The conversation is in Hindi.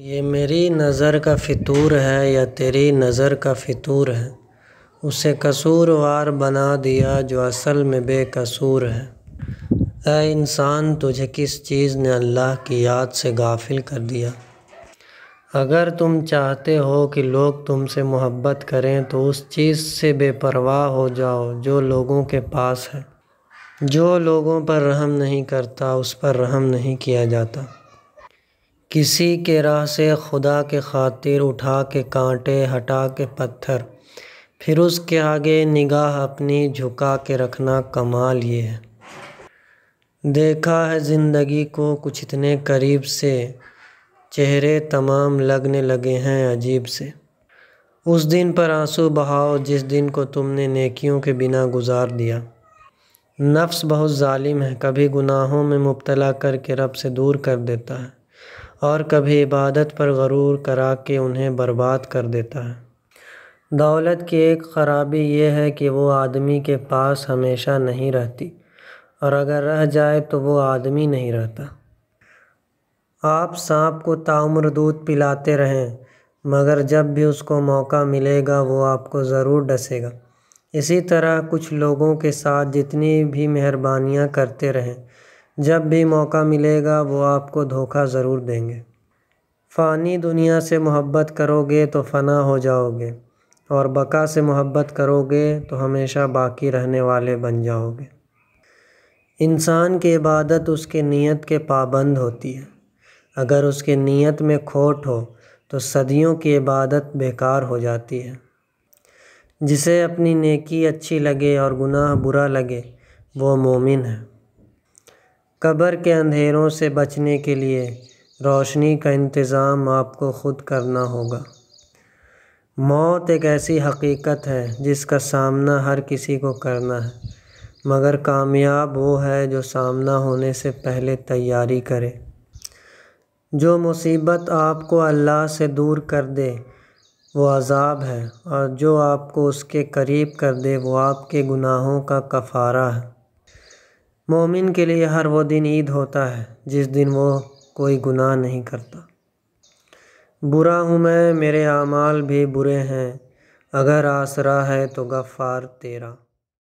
ये मेरी नज़र का फितूर है या तेरी नज़र का फितूर है उसे कसूरवार बना दिया जो असल में बेकसूर है ए इंसान तुझे किस चीज़ ने अल्लाह की याद से गाफिल कर दिया अगर तुम चाहते हो कि लोग तुमसे मोहब्बत करें तो उस चीज़ से बेपरवाह हो जाओ जो लोगों के पास है जो लोगों पर रहम नहीं करता उस पर रहम नहीं किया जाता किसी के राह से खुदा के खातिर उठा के कांटे हटा के पत्थर फिर उसके आगे निगाह अपनी झुका के रखना कमाल ये है देखा है ज़िंदगी को कुछ इतने करीब से चेहरे तमाम लगने लगे हैं अजीब से उस दिन पर आंसू बहाओ जिस दिन को तुमने नेकियों के बिना गुजार दिया नफ्स बहुत ालिम है कभी गुनाहों में मुबतला करके रब से दूर कर देता है और कभी इबादत पर गरूर करा के उन्हें बर्बाद कर देता है दौलत की एक ख़राबी यह है कि वो आदमी के पास हमेशा नहीं रहती और अगर रह जाए तो वो आदमी नहीं रहता आप सांप को ताम्र दूध पिलाते रहें मगर जब भी उसको मौका मिलेगा वो आपको ज़रूर डसेगा इसी तरह कुछ लोगों के साथ जितनी भी मेहरबानियाँ करते रहें जब भी मौका मिलेगा वो आपको धोखा ज़रूर देंगे फ़ानी दुनिया से मोहब्बत करोगे तो फना हो जाओगे और बका से मोहब्बत करोगे तो हमेशा बाकी रहने वाले बन जाओगे इंसान की इबादत उसके नियत के पाबंद होती है अगर उसके नियत में खोट हो तो सदियों की इबादत बेकार हो जाती है जिसे अपनी नेकी अच्छी लगे और गुनाह बुरा लगे वो मोमिन है कब्र के अंधेरों से बचने के लिए रोशनी का इंतज़ाम आपको ख़ुद करना होगा मौत एक ऐसी हकीकत है जिसका सामना हर किसी को करना है मगर कामयाब वो है जो सामना होने से पहले तैयारी करे जो मुसीबत आपको अल्लाह से दूर कर दे वो अज़ाब है और जो आपको उसके करीब कर दे वो आपके गुनाहों का कफ़ारा है मोमिन के लिए हर वो दिन ईद होता है जिस दिन वो कोई गुनाह नहीं करता बुरा हूँ मैं मेरे आमाल भी बुरे हैं अगर आसरा है तो गफ़ार तेरा